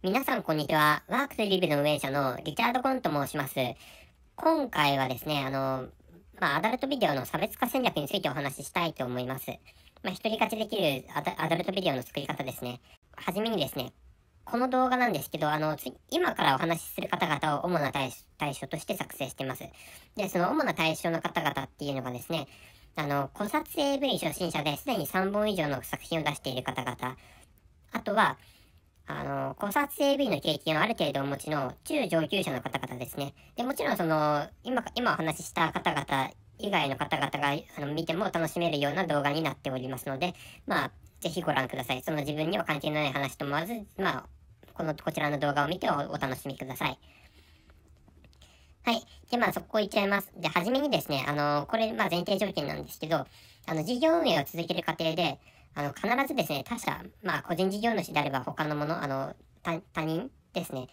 皆さんこんにちは。ワークスリビの運営者のリチャード・コンと申します。今回はですね、あの、まあ、アダルトビデオの差別化戦略についてお話ししたいと思います。まあ、一人勝ちできるアダルトビデオの作り方ですね。はじめにですね、この動画なんですけど、あの、今からお話しする方々を主な対象として作成しています。で、その主な対象の方々っていうのがですね、あの、古撮 AV 初心者ですでに3本以上の作品を出している方々、あとは、あの、個殺 AV の経験をある程度お持ちの中上級者の方々ですね。で、もちろんその、今、今お話しした方々以外の方々があの見ても楽しめるような動画になっておりますので、まあ、ぜひご覧ください。その自分には関係のない話と思わず、まあ、この、こちらの動画を見てお楽しみください。はい。で、まあ、速攻行っちゃいます。で、はじめにですね、あの、これ、まあ、前提条件なんですけど、あの、事業運営を続ける過程で、あの、必ずですね、他社、まあ、個人事業主であれば他のもの、あの、他人ですね。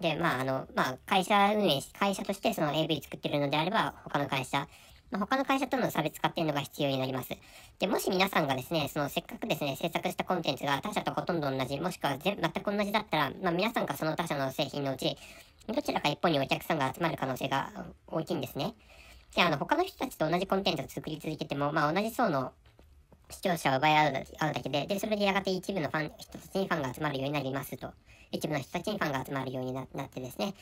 で、まあ、あの、まあ、会社運営会社としてその AV 作ってるのであれば、他の会社、まあ、他の会社との差別化っていうのが必要になります。で、もし皆さんがですね、そのせっかくですね、制作したコンテンツが他社とほとんど同じ、もしくは全全く同じだったら、まあ、皆さんがその他社の製品のうち、どちらか一方にお客さんが集まる可能性が大きいんですね。で、あの、他の人たちと同じコンテンツを作り続けても、まあ、同じ層の視聴者を奪い合う合うだけで、で、それでやがて一部のファン、人たちにファンが集まるようになりますと。一部の人たちにファンが集まるようになってですね。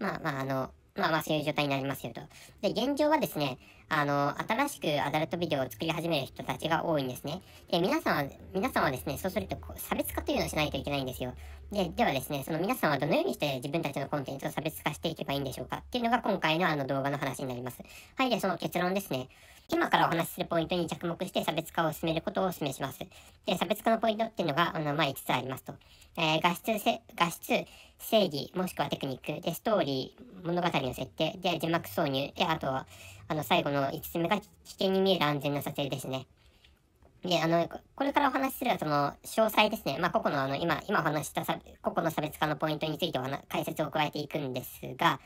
まあまあ、あの、まあまあそういう状態になりますよと。で、現状はですね、あの、新しくアダルトビデオを作り始める人たちが多いんですね。で、皆さんは、皆さんはですね、そうすると差別化というのをしないといけないんですよ。で、ではですね、その皆さんはどのようにして自分たちのコンテンツを差別化していけばいいんでしょうかっていうのが今回のあの動画の話になります。はい、で、その結論ですね。今からお話しするポイントに着目して差別化を進めることを示します。で、差別化のポイントっていうのが、あの、まあ、5つありますと。えー、画質せ、画質、正義、もしくはテクニック、で、ストーリー、物語の設定、で、字幕挿入、で、あとは、あの、最後の5つ目が危険に見える安全な撮影ですね。で、あの、これからお話しするその、詳細ですね。まあ、個々のあの、今、今お話した、個々の差別化のポイントについてお話、解説を加えていくんですが、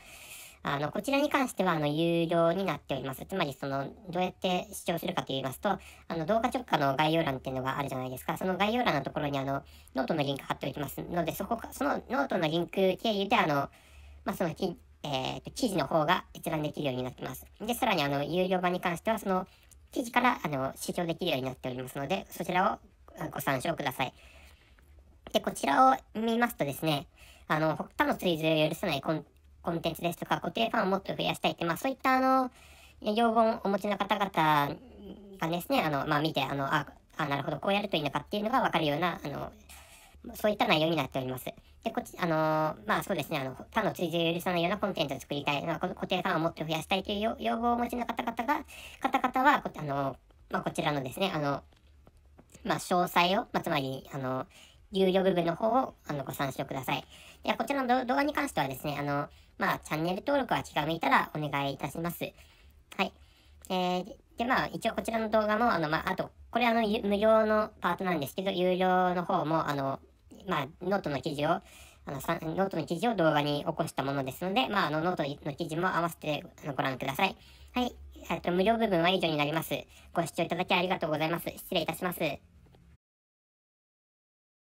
あの、こちらに関しては、あの、有料になっております。つまり、その、どうやって視聴するかと言いますと、あの、動画直下の概要欄っていうのがあるじゃないですか。その概要欄のところに、あの、ノートのリンク貼っておきますので、そこそのノートのリンク経由で、あの、まあ、その、えっ、ー、と、記事の方が閲覧できるようになってます。で、さらに、あの、有料版に関しては、その、記事から、あの、視聴できるようになっておりますので、そちらをご参照ください。で、こちらを見ますとですね、あの、他のツイーズを許さないコンコンテンツですとか、固定ファンをもっと増やしたいって、まあそういったあの、要望をお持ちの方々がですね、あの、まあ見て、あの、あ、あなるほど、こうやるといいのかっていうのがわかるような、あの、そういった内容になっております。で、こっち、あのー、まあそうですね、あの、他の追随を許さないようなコンテンツを作りたい、まあ、固定ファンをもっと増やしたいという要望をお持ちの方々が、方々は、あのー、まあこちらのですね、あの、まあ詳細を、まあつまり、あのー、有料部分の方をあのご参照ください。では、こちらの動画に関してはですね、あの、まあ、チャンネル登録は気が向いたらお願いいたします。はい。えー、で、まあ、一応こちらの動画も、あの、まあ、あと、これあの、無料のパートなんですけど、有料の方も、あの、まあ、ノートの記事を、あの、ノートの記事を動画に起こしたものですので、まあ、あの、ノートの記事も合わせてご覧ください。はい。えっと、無料部分は以上になります。ご視聴いただきありがとうございます。失礼いたします。